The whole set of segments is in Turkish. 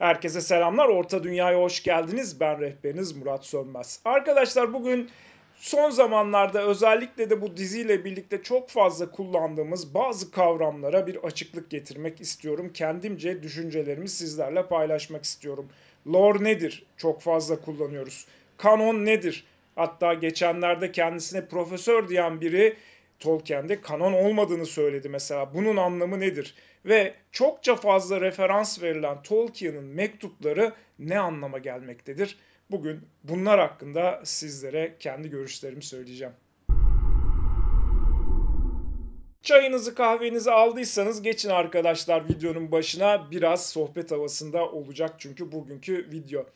Herkese selamlar. Orta Dünya'ya hoş geldiniz. Ben rehberiniz Murat Sönmez. Arkadaşlar bugün son zamanlarda özellikle de bu diziyle birlikte çok fazla kullandığımız bazı kavramlara bir açıklık getirmek istiyorum. Kendimce düşüncelerimi sizlerle paylaşmak istiyorum. Lore nedir? Çok fazla kullanıyoruz. Kanon nedir? Hatta geçenlerde kendisine profesör diyen biri Tolkien'de kanon olmadığını söyledi mesela. Bunun anlamı nedir? Ve çokça fazla referans verilen Tolkien'in mektupları ne anlama gelmektedir? Bugün bunlar hakkında sizlere kendi görüşlerimi söyleyeceğim. Çayınızı kahvenizi aldıysanız geçin arkadaşlar videonun başına biraz sohbet havasında olacak çünkü bugünkü video.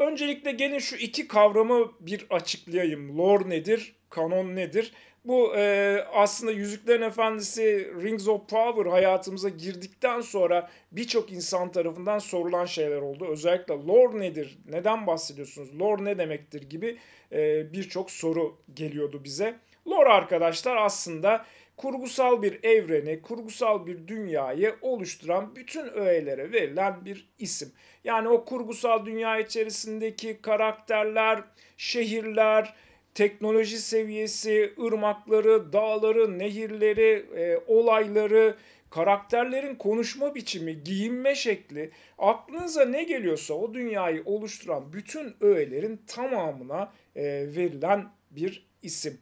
Öncelikle gelin şu iki kavramı bir açıklayayım. Lore nedir? Kanon nedir? Bu e, aslında Yüzüklerin Efendisi Rings of Power hayatımıza girdikten sonra birçok insan tarafından sorulan şeyler oldu. Özellikle lore nedir, neden bahsediyorsunuz, lore ne demektir gibi e, birçok soru geliyordu bize. Lore arkadaşlar aslında kurgusal bir evreni, kurgusal bir dünyayı oluşturan bütün öğelere verilen bir isim. Yani o kurgusal dünya içerisindeki karakterler, şehirler, teknoloji seviyesi, ırmakları, dağları, nehirleri, e, olayları, karakterlerin konuşma biçimi, giyinme şekli, aklınıza ne geliyorsa o dünyayı oluşturan bütün öğelerin tamamına e, verilen bir isim.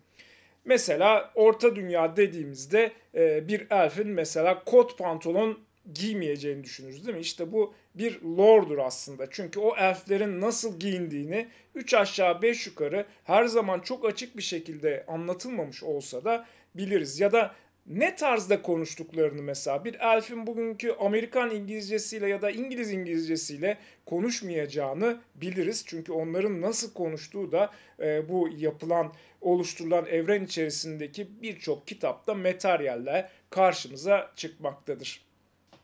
Mesela orta dünya dediğimizde e, bir elfin mesela kot pantolon giymeyeceğini düşünürüz değil mi? İşte bu bir lordur aslında. Çünkü o elflerin nasıl giyindiğini 3 aşağı 5 yukarı her zaman çok açık bir şekilde anlatılmamış olsa da biliriz. Ya da ne tarzda konuştuklarını mesela bir elfin bugünkü Amerikan İngilizcesiyle ya da İngiliz İngilizcesiyle konuşmayacağını biliriz. Çünkü onların nasıl konuştuğu da e, bu yapılan oluşturulan evren içerisindeki birçok kitapta materyalle karşımıza çıkmaktadır.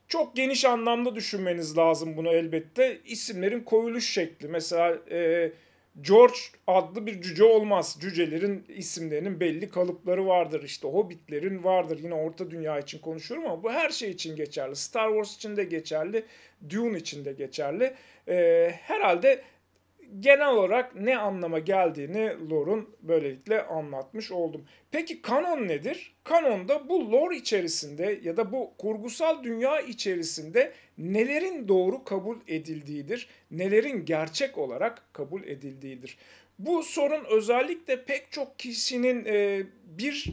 Çok geniş anlamda düşünmeniz lazım bunu elbette. İsimlerin koyuluş şekli mesela e, George adlı bir cüce olmaz. Cücelerin isimlerinin belli kalıpları vardır. İşte hobbitlerin vardır. Yine orta dünya için konuşuyorum ama bu her şey için geçerli. Star Wars için de geçerli. Dune için de geçerli. Ee, herhalde genel olarak ne anlama geldiğini lore'un böylelikle anlatmış oldum. Peki kanon nedir? Kanonda bu lore içerisinde ya da bu kurgusal dünya içerisinde nelerin doğru kabul edildiğidir, nelerin gerçek olarak kabul edildiğidir. Bu sorun özellikle pek çok kişinin e, bir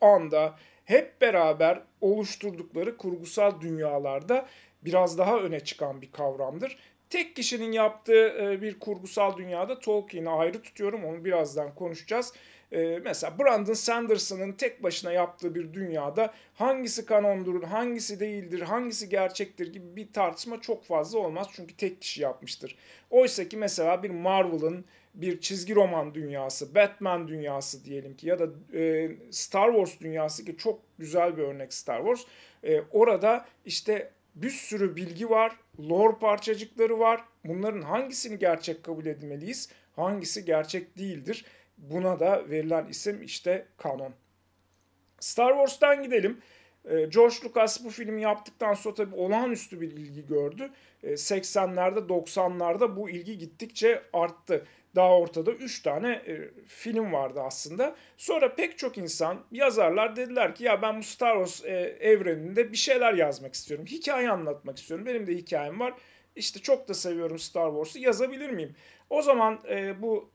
anda hep beraber oluşturdukları kurgusal dünyalarda biraz daha öne çıkan bir kavramdır. Tek kişinin yaptığı e, bir kurgusal dünyada Tolkien'i ayrı tutuyorum. Onu birazdan konuşacağız. E, mesela Brandon Sanderson'ın tek başına yaptığı bir dünyada hangisi kanondur, hangisi değildir, hangisi gerçektir gibi bir tartışma çok fazla olmaz. Çünkü tek kişi yapmıştır. Oysa ki mesela bir Marvel'ın bir çizgi roman dünyası, Batman dünyası diyelim ki ya da e, Star Wars dünyası ki çok güzel bir örnek Star Wars. E, orada işte bir sürü bilgi var, lore parçacıkları var. Bunların hangisini gerçek kabul etmeliyiz, hangisi gerçek değildir? Buna da verilen isim işte kanon. Star Wars'tan gidelim. Ee, George Lucas bu filmi yaptıktan sonra tabii olağanüstü bir ilgi gördü. 80'lerde ee, 90'larda bu ilgi gittikçe arttı. Daha ortada 3 tane e, film vardı aslında. Sonra pek çok insan, yazarlar dediler ki ya ben bu Star Wars e, evreninde bir şeyler yazmak istiyorum. Hikaye anlatmak istiyorum. Benim de hikayem var. İşte çok da seviyorum Star Wars'u yazabilir miyim? O zaman e, bu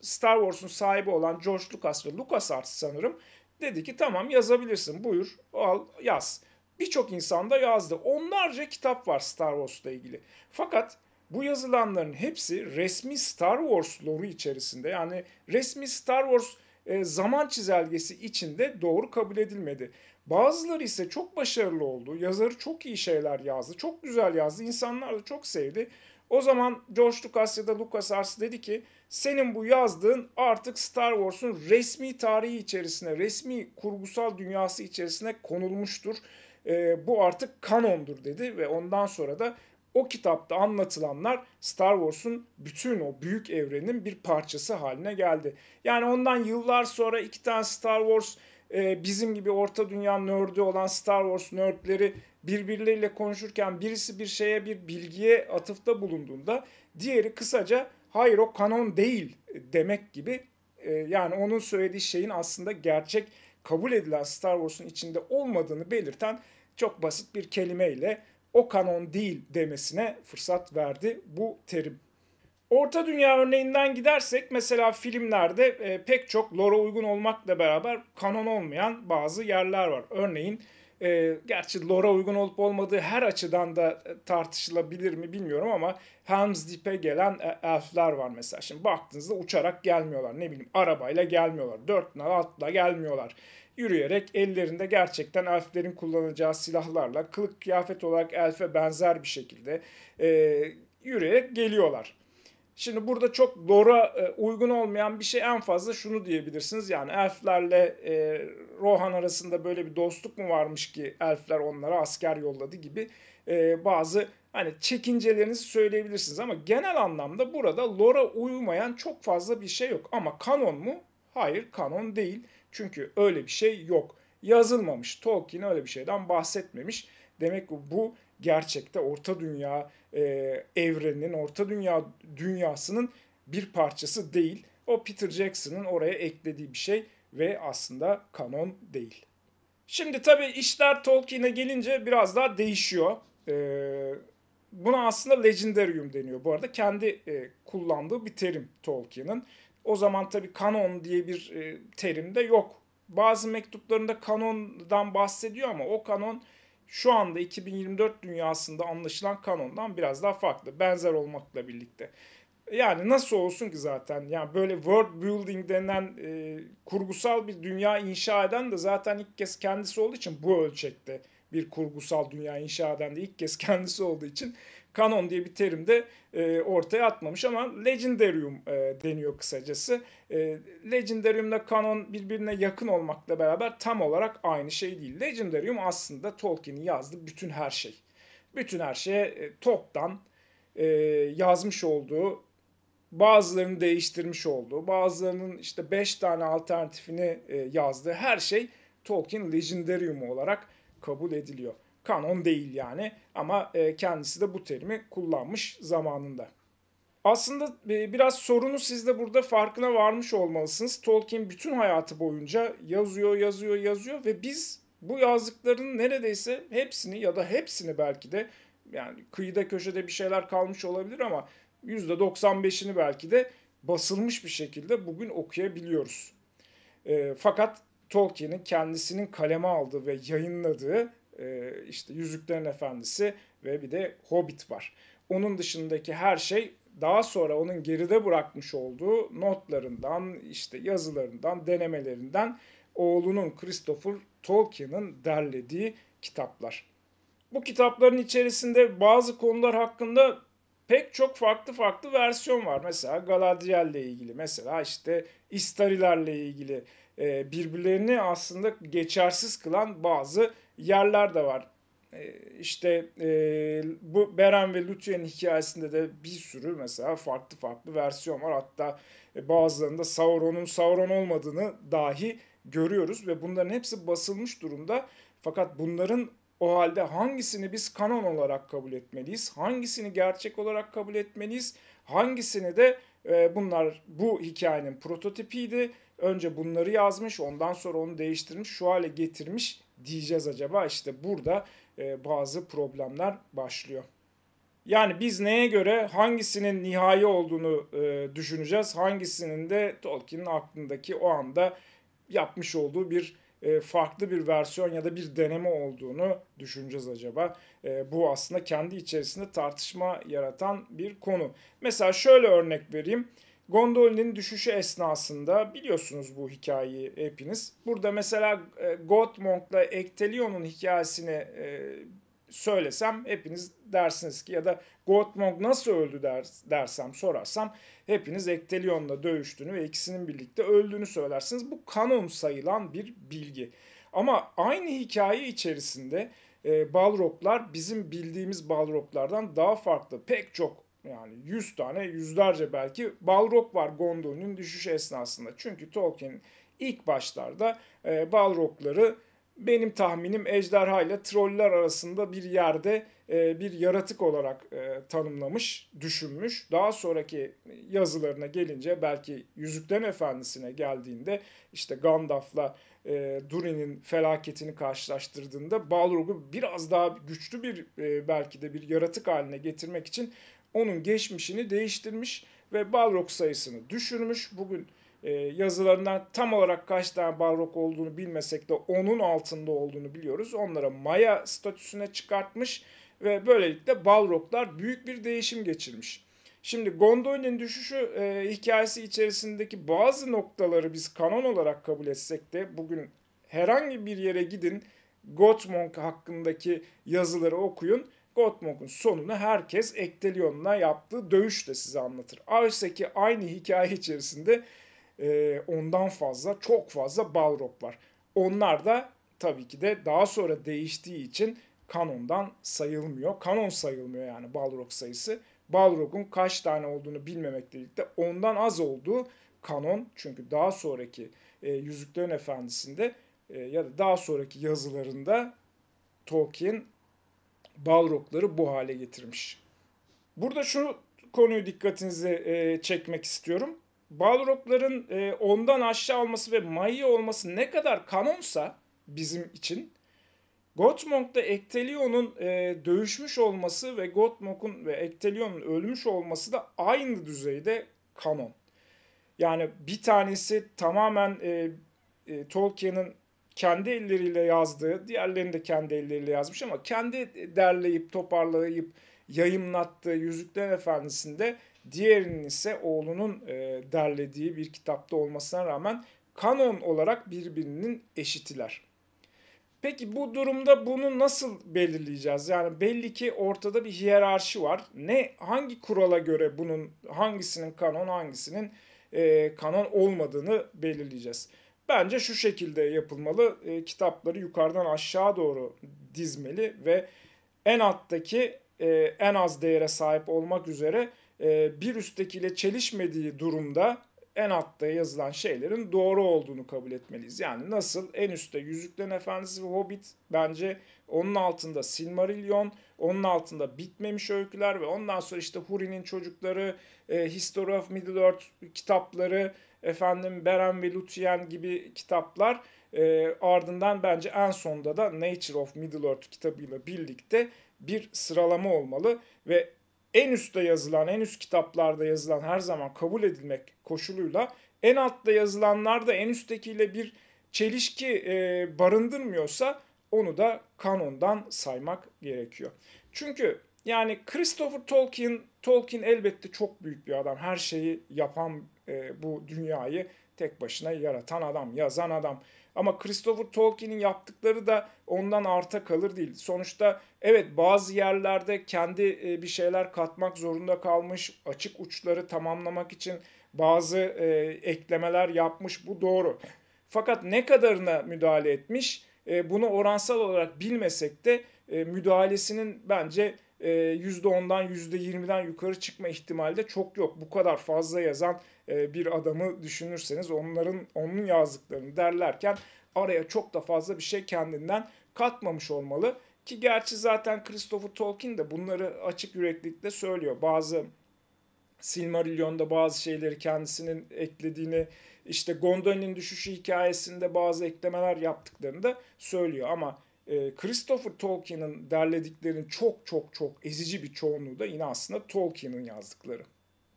Star Wars'un sahibi olan George Lucas ve LucasArts sanırım dedi ki tamam yazabilirsin buyur al yaz. Birçok insan da yazdı. Onlarca kitap var Star Wars'la ilgili. Fakat bu yazılanların hepsi resmi Star Wars lore'u içerisinde yani resmi Star Wars e, zaman çizelgesi içinde doğru kabul edilmedi. Bazıları ise çok başarılı oldu. Yazarı çok iyi şeyler yazdı. Çok güzel yazdı. İnsanlar da çok sevdi. O zaman George Lucas ya da Lucas Ars dedi ki senin bu yazdığın artık Star Wars'un resmi tarihi içerisine, resmi kurgusal dünyası içerisine konulmuştur. E, bu artık kanondur dedi ve ondan sonra da o kitapta anlatılanlar Star Wars'un bütün o büyük evrenin bir parçası haline geldi. Yani ondan yıllar sonra iki tane Star Wars e, bizim gibi orta dünya nördü olan Star Wars nördleri birbirleriyle konuşurken birisi bir şeye bir bilgiye atıfta bulunduğunda diğeri kısaca hayır o kanon değil demek gibi e, yani onun söylediği şeyin aslında gerçek kabul edilen Star Wars'un içinde olmadığını belirten çok basit bir kelimeyle o kanon değil demesine fırsat verdi bu terim. Orta Dünya örneğinden gidersek mesela filmlerde e, pek çok lora uygun olmakla beraber kanon olmayan bazı yerler var. Örneğin e, gerçi lora uygun olup olmadığı her açıdan da e, tartışılabilir mi bilmiyorum ama Helm's Deep'e gelen e, elfler var mesela. Şimdi baktığınızda uçarak gelmiyorlar. Ne bileyim arabayla gelmiyorlar. Dört nal atla gelmiyorlar. Yürüyerek ellerinde gerçekten elflerin kullanacağı silahlarla kılık kıyafet olarak elfe benzer bir şekilde e, yürüyerek geliyorlar. Şimdi burada çok lora e, uygun olmayan bir şey en fazla şunu diyebilirsiniz. Yani elflerle e, Rohan arasında böyle bir dostluk mu varmış ki elfler onlara asker yolladı gibi e, bazı hani çekincelerinizi söyleyebilirsiniz. Ama genel anlamda burada lora uymayan çok fazla bir şey yok. Ama kanon mu? Hayır kanon değil. Çünkü öyle bir şey yok. Yazılmamış. Tolkien öyle bir şeyden bahsetmemiş. Demek ki bu gerçekte orta dünya e, evrenin, orta dünya dünyasının bir parçası değil. O Peter Jackson'ın oraya eklediği bir şey ve aslında kanon değil. Şimdi tabii işler Tolkien'e gelince biraz daha değişiyor. Ee, buna aslında legendarium deniyor. Bu arada kendi e, kullandığı bir terim Tolkien'in. O zaman tabii kanon diye bir e, terim de yok. Bazı mektuplarında kanondan bahsediyor ama o kanon şu anda 2024 dünyasında anlaşılan kanondan biraz daha farklı. Benzer olmakla birlikte. Yani nasıl olsun ki zaten? Yani böyle world building denen e, kurgusal bir dünya inşa eden de zaten ilk kez kendisi olduğu için bu ölçekte bir kurgusal dünya inşa eden de ilk kez kendisi olduğu için kanon diye bir terim de e, ortaya atmamış ama legendarium e, deniyor kısacası. E, legendariumla kanon birbirine yakın olmakla beraber tam olarak aynı şey değil. Legendarium aslında Tolkien'in yazdığı bütün her şey. Bütün her şeye e, toptan e, yazmış olduğu bazılarını değiştirmiş olduğu, bazılarının işte 5 tane alternatifini e, yazdığı her şey Tolkien Legendarium olarak kabul ediliyor kanon değil yani ama e, kendisi de bu terimi kullanmış zamanında. Aslında e, biraz sorunu siz de burada farkına varmış olmalısınız. Tolkien bütün hayatı boyunca yazıyor, yazıyor, yazıyor ve biz bu yazdıklarının neredeyse hepsini ya da hepsini belki de yani kıyıda köşede bir şeyler kalmış olabilir ama %95'ini belki de basılmış bir şekilde bugün okuyabiliyoruz. E, fakat Tolkien'in kendisinin kaleme aldığı ve yayınladığı e, işte Yüzüklerin Efendisi ve bir de Hobbit var. Onun dışındaki her şey daha sonra onun geride bırakmış olduğu notlarından, işte yazılarından, denemelerinden oğlunun Christopher Tolkien'in derlediği kitaplar. Bu kitapların içerisinde bazı konular hakkında pek çok farklı farklı versiyon var. Mesela Galadriel ile ilgili, mesela işte İstarilerle ilgili e, birbirlerini aslında geçersiz kılan bazı yerler de var. Ee, işte e, bu Beren ve Lutyen'in hikayesinde de bir sürü mesela farklı farklı versiyon var. Hatta e, bazılarında Sauron'un Sauron olmadığını dahi görüyoruz ve bunların hepsi basılmış durumda. Fakat bunların o halde hangisini biz kanon olarak kabul etmeliyiz? Hangisini gerçek olarak kabul etmeliyiz? Hangisini de e, bunlar bu hikayenin prototipiydi. Önce bunları yazmış, ondan sonra onu değiştirmiş, şu hale getirmiş diyeceğiz acaba? İşte burada e, bazı problemler başlıyor. Yani biz neye göre hangisinin nihai olduğunu e, düşüneceğiz, hangisinin de Tolkien'in aklındaki o anda yapmış olduğu bir e, farklı bir versiyon ya da bir deneme olduğunu düşüneceğiz acaba. E, bu aslında kendi içerisinde tartışma yaratan bir konu. Mesela şöyle örnek vereyim. Gondolin'in düşüşü esnasında biliyorsunuz bu hikayeyi hepiniz. Burada mesela e, Gottmonk'la hikayesini e, söylesem hepiniz dersiniz ki ya da Gottmong nasıl öldü der, dersem sorarsam hepiniz Ectelion'la dövüştüğünü ve ikisinin birlikte öldüğünü söylersiniz. Bu kanon sayılan bir bilgi. Ama aynı hikaye içerisinde e, bizim bildiğimiz Balroplardan daha farklı pek çok yani yüz tane yüzlerce belki Balrog var Gondolin'in düşüş esnasında. Çünkü Tolkien ilk başlarda e, Balrog'ları benim tahminim ejderha ile troller arasında bir yerde e, bir yaratık olarak e, tanımlamış, düşünmüş. Daha sonraki yazılarına gelince belki Yüzüklerin Efendisi'ne geldiğinde işte Gandalf'la e, Durin'in felaketini karşılaştırdığında Balrog'u biraz daha güçlü bir e, belki de bir yaratık haline getirmek için onun geçmişini değiştirmiş ve Balrog sayısını düşürmüş. Bugün e, yazılarından tam olarak kaç tane Balrog olduğunu bilmesek de onun altında olduğunu biliyoruz. Onlara Maya statüsüne çıkartmış ve böylelikle Balroglar büyük bir değişim geçirmiş. Şimdi Gondolin'in düşüşü e, hikayesi içerisindeki bazı noktaları biz kanon olarak kabul etsek de bugün herhangi bir yere gidin Gottmong hakkındaki yazıları okuyun Gottmog'un sonunu herkes Ektelion'la yaptığı dövüş de size anlatır. Oysa ki aynı hikaye içerisinde e, ondan fazla, çok fazla Balrog var. Onlar da tabii ki de daha sonra değiştiği için kanondan sayılmıyor. Kanon sayılmıyor yani Balrog sayısı. Balrog'un kaç tane olduğunu bilmemekle birlikte ondan az olduğu kanon. Çünkü daha sonraki e, Yüzüklerin Efendisi'nde e, ya da daha sonraki yazılarında Tolkien Balrogları bu hale getirmiş. Burada şu konuyu dikkatinize e, çekmek istiyorum. Balrogların e, ondan aşağı olması ve mayı olması ne kadar kanonsa bizim için Gottmog'da Ectelion'un e, dövüşmüş olması ve Gottmog'un ve Ectelion'un ölmüş olması da aynı düzeyde kanon. Yani bir tanesi tamamen e, e, Tolkien'in kendi elleriyle yazdığı, diğerlerini de kendi elleriyle yazmış ama kendi derleyip toparlayıp yayımlattığı Yüzükler Efendisi'nde diğerinin ise oğlunun e, derlediği bir kitapta olmasına rağmen kanon olarak birbirinin eşitiler. Peki bu durumda bunu nasıl belirleyeceğiz? Yani belli ki ortada bir hiyerarşi var. Ne hangi kurala göre bunun hangisinin kanon hangisinin e, kanon olmadığını belirleyeceğiz. Bence şu şekilde yapılmalı. E, kitapları yukarıdan aşağı doğru dizmeli ve en alttaki e, en az değere sahip olmak üzere e, bir üsttekiyle çelişmediği durumda en altta yazılan şeylerin doğru olduğunu kabul etmeliyiz. Yani nasıl en üstte Yüzüklerin Efendisi ve Hobbit bence onun altında Silmarillion, onun altında bitmemiş öyküler ve ondan sonra işte Huri'nin çocukları, e, History of Middle-earth kitapları, efendim Beren ve Lutien gibi kitaplar e, ardından bence en sonda da Nature of Middle Earth kitabıyla birlikte bir sıralama olmalı ve en üstte yazılan, en üst kitaplarda yazılan her zaman kabul edilmek koşuluyla en altta yazılanlar da en üsttekiyle bir çelişki e, barındırmıyorsa onu da kanondan saymak gerekiyor. Çünkü yani Christopher Tolkien, Tolkien elbette çok büyük bir adam. Her şeyi yapan e, bu dünyayı tek başına yaratan adam, yazan adam. Ama Christopher Tolkien'in yaptıkları da ondan arta kalır değil. Sonuçta evet bazı yerlerde kendi e, bir şeyler katmak zorunda kalmış, açık uçları tamamlamak için bazı e, eklemeler yapmış bu doğru. Fakat ne kadarına müdahale etmiş e, bunu oransal olarak bilmesek de e, müdahalesinin bence e, %10'dan %20'den yukarı çıkma ihtimali de çok yok. Bu kadar fazla yazan e, bir adamı düşünürseniz onların onun yazdıklarını derlerken araya çok da fazla bir şey kendinden katmamış olmalı. Ki gerçi zaten Christopher Tolkien de bunları açık yüreklilikle söylüyor. Bazı Silmarillion'da bazı şeyleri kendisinin eklediğini, işte Gondolin'in düşüşü hikayesinde bazı eklemeler yaptıklarını da söylüyor. Ama ee, Christopher Tolkien'in derlediklerinin çok çok çok ezici bir çoğunluğu da yine aslında Tolkien'in yazdıkları.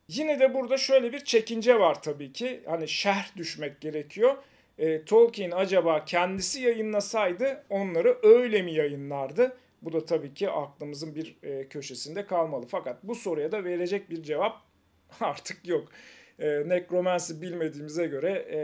Yine de burada şöyle bir çekince var tabii ki. Hani şerh düşmek gerekiyor. E, Tolkien acaba kendisi yayınlasaydı onları öyle mi yayınlardı? Bu da tabii ki aklımızın bir e, köşesinde kalmalı. Fakat bu soruya da verecek bir cevap artık yok. E, Necromancy bilmediğimize göre e,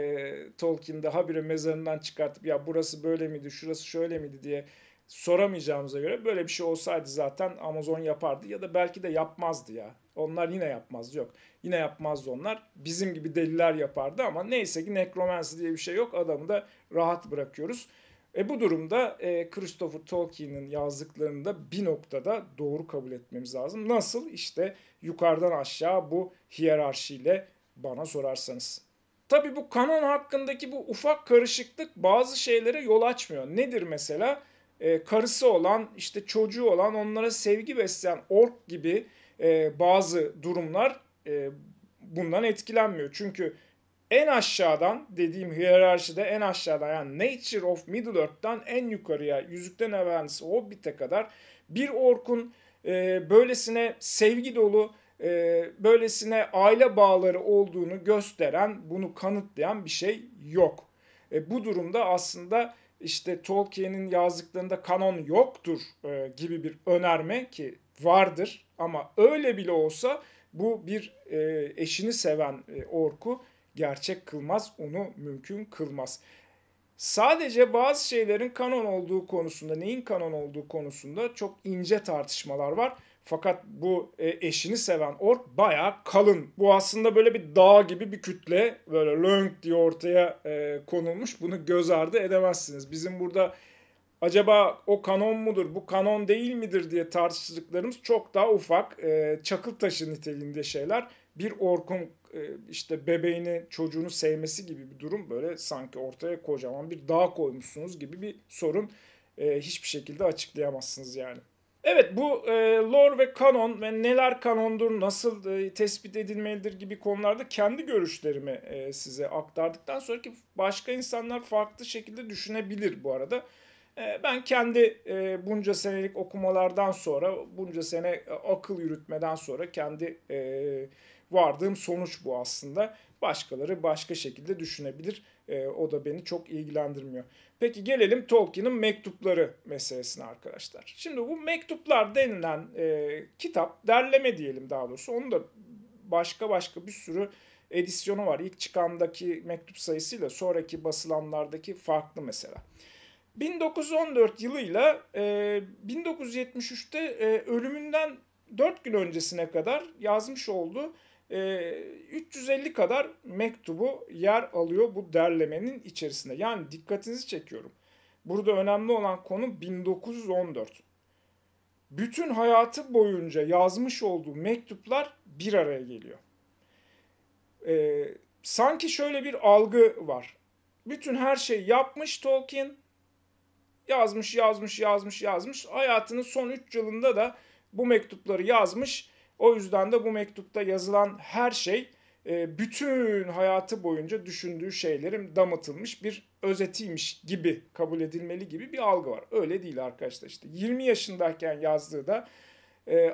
Tolkien daha bir mezarından çıkartıp ya burası böyle miydi, şurası şöyle miydi diye soramayacağımıza göre böyle bir şey olsaydı zaten Amazon yapardı ya da belki de yapmazdı ya. Onlar yine yapmazdı yok. Yine yapmazdı onlar. Bizim gibi deliler yapardı ama neyse ki nekromansi diye bir şey yok. Adamı da rahat bırakıyoruz. E bu durumda e, Christopher Tolkien'in yazdıklarını da bir noktada doğru kabul etmemiz lazım. Nasıl? İşte yukarıdan aşağı bu hiyerarşiyle bana sorarsanız. tabii bu kanon hakkındaki bu ufak karışıklık bazı şeylere yol açmıyor. Nedir mesela? E, karısı olan, işte çocuğu olan, onlara sevgi besleyen ork gibi e, bazı durumlar e, bundan etkilenmiyor. Çünkü en aşağıdan dediğim hiyerarşide en aşağıdan yani Nature of Middle Earth'tan en yukarıya Yüzükten Efendisi Hobbit'e kadar bir orkun e, böylesine sevgi dolu e, böylesine aile bağları olduğunu gösteren, bunu kanıtlayan bir şey yok. E, bu durumda aslında işte Tolkien'in yazdıklarında kanon yoktur e, gibi bir önerme ki vardır ama öyle bile olsa bu bir e, eşini seven e, orku gerçek kılmaz, onu mümkün kılmaz. Sadece bazı şeylerin kanon olduğu konusunda, neyin kanon olduğu konusunda çok ince tartışmalar var. Fakat bu e, eşini seven ork bayağı kalın. Bu aslında böyle bir dağ gibi bir kütle böyle löng diye ortaya e, konulmuş. Bunu göz ardı edemezsiniz. Bizim burada acaba o kanon mudur bu kanon değil midir diye tartıştıklarımız çok daha ufak e, çakıl taşı niteliğinde şeyler. Bir orkun e, işte bebeğini çocuğunu sevmesi gibi bir durum böyle sanki ortaya kocaman bir dağ koymuşsunuz gibi bir sorun e, hiçbir şekilde açıklayamazsınız yani. Evet bu e, lore ve kanon ve neler kanondur, nasıl e, tespit edilmelidir gibi konularda kendi görüşlerimi e, size aktardıktan sonra ki başka insanlar farklı şekilde düşünebilir bu arada. E, ben kendi e, bunca senelik okumalardan sonra, bunca sene e, akıl yürütmeden sonra kendi e, vardığım sonuç bu aslında. Başkaları başka şekilde düşünebilir. E, o da beni çok ilgilendirmiyor. Peki gelelim Tolkien'in mektupları meselesine arkadaşlar. Şimdi bu mektuplar denilen e, kitap derleme diyelim daha doğrusu. Onu da başka başka bir sürü edisyonu var. İlk çıkandaki mektup sayısıyla sonraki basılanlardaki farklı mesela. 1914 yılıyla e, 1973'te e, ölümünden 4 gün öncesine kadar yazmış olduğu 350 ee, kadar mektubu yer alıyor bu derlemenin içerisinde. Yani dikkatinizi çekiyorum. Burada önemli olan konu 1914. Bütün hayatı boyunca yazmış olduğu mektuplar bir araya geliyor. Ee, sanki şöyle bir algı var. Bütün her şeyi yapmış Tolkien. Yazmış, yazmış, yazmış, yazmış. Hayatının son 3 yılında da bu mektupları yazmış o yüzden de bu mektupta yazılan her şey e, bütün hayatı boyunca düşündüğü şeylerin damıtılmış bir özetiymiş gibi kabul edilmeli gibi bir algı var. Öyle değil arkadaşlar işte 20 yaşındayken yazdığı da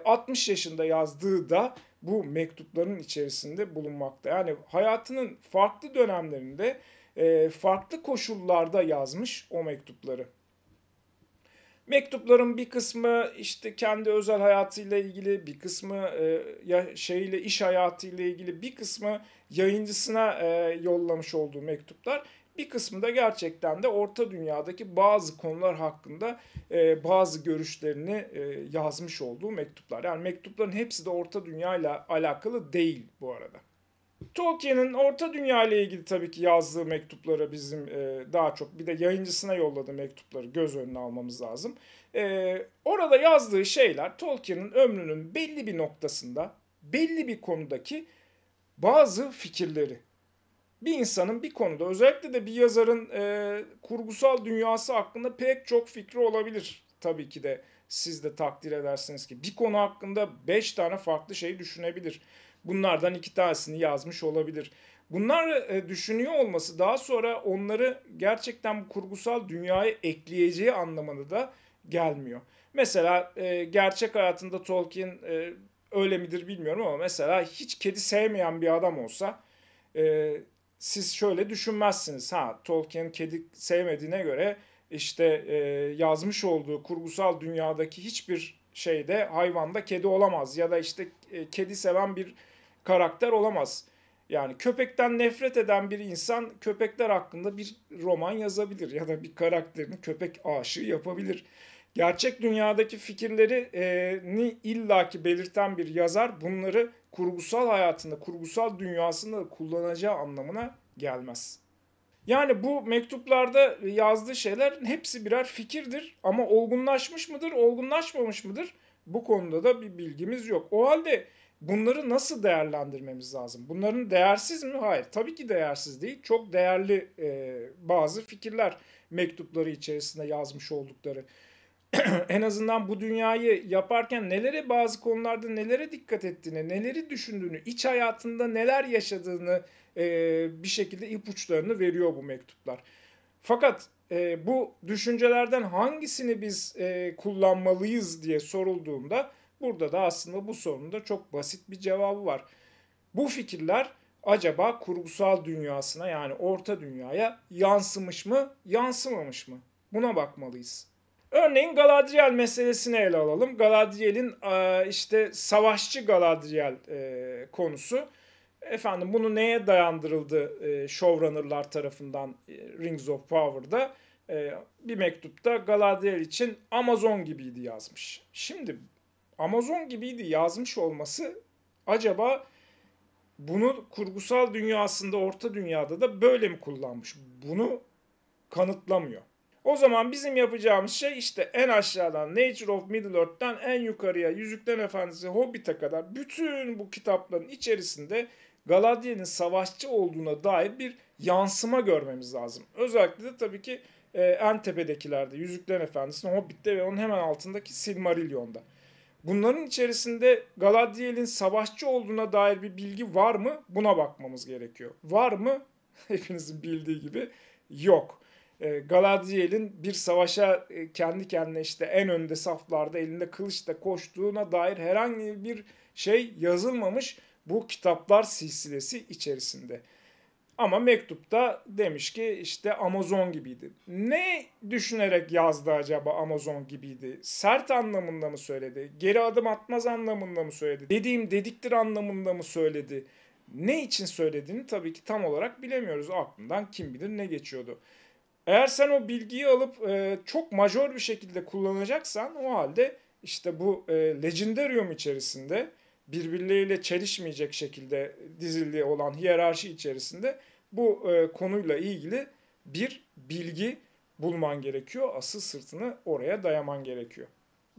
60 e, yaşında yazdığı da bu mektupların içerisinde bulunmakta. Yani hayatının farklı dönemlerinde e, farklı koşullarda yazmış o mektupları. Mektupların bir kısmı işte kendi özel hayatıyla ilgili, bir kısmı e, ya şeyle iş hayatıyla ilgili, bir kısmı yayıncısına e, yollamış olduğu mektuplar. Bir kısmı da gerçekten de Orta Dünya'daki bazı konular hakkında e, bazı görüşlerini e, yazmış olduğu mektuplar. Yani mektupların hepsi de Orta Dünya ile alakalı değil bu arada. Tolkien'in Orta Dünya ile ilgili tabii ki yazdığı mektuplara bizim e, daha çok bir de yayıncısına yolladığı mektupları göz önüne almamız lazım. E, orada yazdığı şeyler Tolkien'in ömrünün belli bir noktasında belli bir konudaki bazı fikirleri. Bir insanın bir konuda özellikle de bir yazarın e, kurgusal dünyası hakkında pek çok fikri olabilir tabii ki de siz de takdir edersiniz ki bir konu hakkında 5 tane farklı şey düşünebilir bunlardan iki tanesini yazmış olabilir. Bunlar e, düşünüyor olması daha sonra onları gerçekten kurgusal dünyaya ekleyeceği anlamına da gelmiyor. Mesela e, gerçek hayatında Tolkien e, öyle midir bilmiyorum ama mesela hiç kedi sevmeyen bir adam olsa siz şöyle düşünmezsiniz. Ha Tolkien kedi sevmediğine göre işte e, yazmış olduğu kurgusal dünyadaki hiçbir şeyde hayvanda kedi olamaz ya da işte e, kedi seven bir karakter olamaz. Yani köpekten nefret eden bir insan köpekler hakkında bir roman yazabilir ya da bir karakterini köpek aşığı yapabilir. Gerçek dünyadaki fikirlerini e, illaki belirten bir yazar bunları kurgusal hayatında, kurgusal dünyasında kullanacağı anlamına gelmez. Yani bu mektuplarda yazdığı şeyler hepsi birer fikirdir ama olgunlaşmış mıdır, olgunlaşmamış mıdır? Bu konuda da bir bilgimiz yok. O halde bunları nasıl değerlendirmemiz lazım? Bunların değersiz mi? Hayır. Tabii ki değersiz değil. Çok değerli e, bazı fikirler mektupları içerisinde yazmış oldukları. en azından bu dünyayı yaparken nelere bazı konularda nelere dikkat ettiğini, neleri düşündüğünü, iç hayatında neler yaşadığını e, bir şekilde ipuçlarını veriyor bu mektuplar. Fakat e, bu düşüncelerden hangisini biz e, kullanmalıyız diye sorulduğunda burada da aslında bu sorunun da çok basit bir cevabı var. Bu fikirler acaba kurgusal dünyasına yani orta dünyaya yansımış mı, yansımamış mı? Buna bakmalıyız. Örneğin Galadriel meselesini ele alalım. Galadriel'in e, işte savaşçı Galadriel e, konusu. Efendim bunu neye dayandırıldı e, showrunnerlar tarafından e, Rings of Power'da? E, bir mektupta Galadriel için Amazon gibiydi yazmış. Şimdi Amazon gibiydi yazmış olması acaba bunu kurgusal dünyasında orta dünyada da böyle mi kullanmış? Bunu kanıtlamıyor. O zaman bizim yapacağımız şey işte en aşağıdan Nature of Middle Earth'ten en yukarıya yüzükten Efendisi Hobbit'e kadar bütün bu kitapların içerisinde Galadriel'in savaşçı olduğuna dair bir yansıma görmemiz lazım. Özellikle de tabii ki e, en tepedekilerde Yüzüklerin Efendisi'nde, Hobbit'te ve onun hemen altındaki Silmarillion'da. Bunların içerisinde Galadriel'in savaşçı olduğuna dair bir bilgi var mı? Buna bakmamız gerekiyor. Var mı? Hepinizin bildiği gibi yok. E, Galadriel'in bir savaşa e, kendi kendine işte en önde saflarda elinde kılıçla koştuğuna dair herhangi bir şey yazılmamış bu kitaplar silsilesi içerisinde. Ama mektupta demiş ki işte Amazon gibiydi. Ne düşünerek yazdı acaba Amazon gibiydi? Sert anlamında mı söyledi? Geri adım atmaz anlamında mı söyledi? Dediğim dediktir anlamında mı söyledi? Ne için söylediğini tabii ki tam olarak bilemiyoruz. Aklından kim bilir ne geçiyordu. Eğer sen o bilgiyi alıp e, çok majör bir şekilde kullanacaksan o halde işte bu e, Legendarium içerisinde birbirleriyle çelişmeyecek şekilde dizildiği olan hiyerarşi içerisinde bu e, konuyla ilgili bir bilgi bulman gerekiyor. Asıl sırtını oraya dayaman gerekiyor.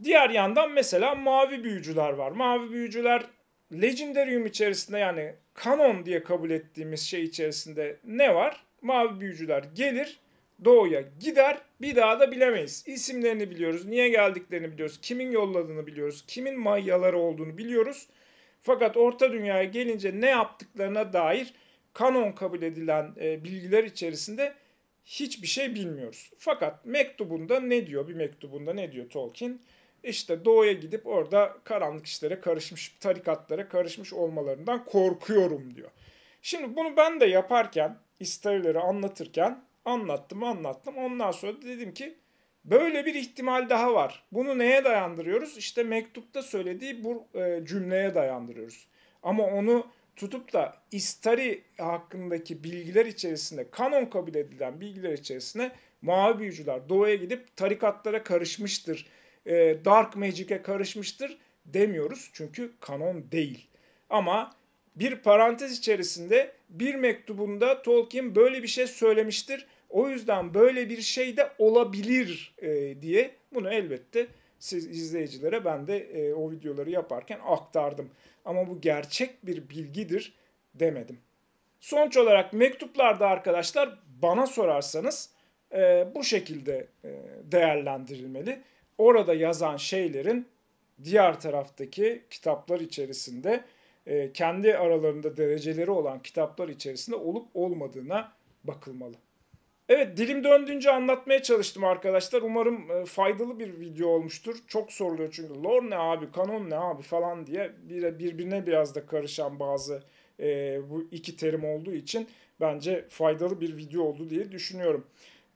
Diğer yandan mesela mavi büyücüler var. Mavi büyücüler Legendarium içerisinde yani kanon diye kabul ettiğimiz şey içerisinde ne var? Mavi büyücüler gelir, doğuya gider, bir daha da bilemeyiz. İsimlerini biliyoruz, niye geldiklerini biliyoruz, kimin yolladığını biliyoruz, kimin mayaları olduğunu biliyoruz. Fakat Orta Dünya'ya gelince ne yaptıklarına dair kanon kabul edilen e, bilgiler içerisinde hiçbir şey bilmiyoruz. Fakat mektubunda ne diyor? Bir mektubunda ne diyor Tolkien? İşte doğuya gidip orada karanlık işlere karışmış, tarikatlara karışmış olmalarından korkuyorum diyor. Şimdi bunu ben de yaparken, istoryleri anlatırken anlattım anlattım. Ondan sonra dedim ki Böyle bir ihtimal daha var. Bunu neye dayandırıyoruz? İşte mektupta söylediği bu e, cümleye dayandırıyoruz. Ama onu tutup da istari hakkındaki bilgiler içerisinde kanon kabul edilen bilgiler içerisinde mavi büyücüler doğuya gidip tarikatlara karışmıştır, e, dark magic'e karışmıştır demiyoruz. Çünkü kanon değil. Ama bir parantez içerisinde bir mektubunda Tolkien böyle bir şey söylemiştir o yüzden böyle bir şey de olabilir e, diye bunu elbette siz izleyicilere ben de e, o videoları yaparken aktardım. Ama bu gerçek bir bilgidir demedim. Sonuç olarak mektuplarda arkadaşlar bana sorarsanız e, bu şekilde e, değerlendirilmeli. Orada yazan şeylerin diğer taraftaki kitaplar içerisinde e, kendi aralarında dereceleri olan kitaplar içerisinde olup olmadığına bakılmalı. Evet dilim döndüğünce anlatmaya çalıştım arkadaşlar. Umarım e, faydalı bir video olmuştur. Çok soruluyor çünkü lore ne abi, kanon ne abi falan diye bir, birbirine biraz da karışan bazı e, bu iki terim olduğu için bence faydalı bir video oldu diye düşünüyorum.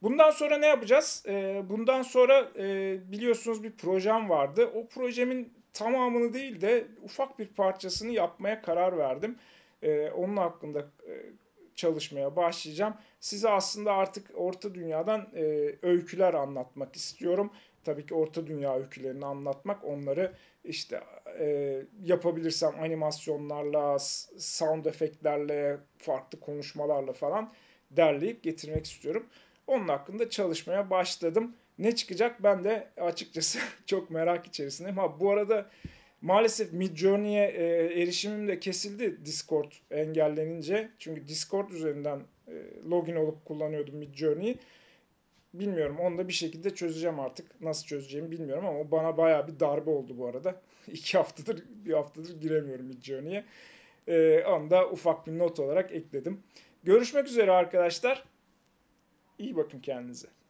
Bundan sonra ne yapacağız? E, bundan sonra e, biliyorsunuz bir projem vardı. O projemin tamamını değil de ufak bir parçasını yapmaya karar verdim. E, onun hakkında e, çalışmaya başlayacağım. Size aslında artık Orta Dünya'dan e, öyküler anlatmak istiyorum. Tabii ki Orta Dünya öykülerini anlatmak, onları işte e, yapabilirsem animasyonlarla, sound efektlerle, farklı konuşmalarla falan derleyip getirmek istiyorum. Onun hakkında çalışmaya başladım. Ne çıkacak ben de açıkçası çok merak içerisindeyim. Ha bu arada Maalesef Midjourney'e e, erişimim de kesildi Discord engellenince. Çünkü Discord üzerinden e, login olup kullanıyordum Midjourney'i. Bilmiyorum onu da bir şekilde çözeceğim artık. Nasıl çözeceğimi bilmiyorum ama bana baya bir darbe oldu bu arada. İki haftadır, bir haftadır giremiyorum Midjourney'e. E, onu da ufak bir not olarak ekledim. Görüşmek üzere arkadaşlar. İyi bakın kendinize.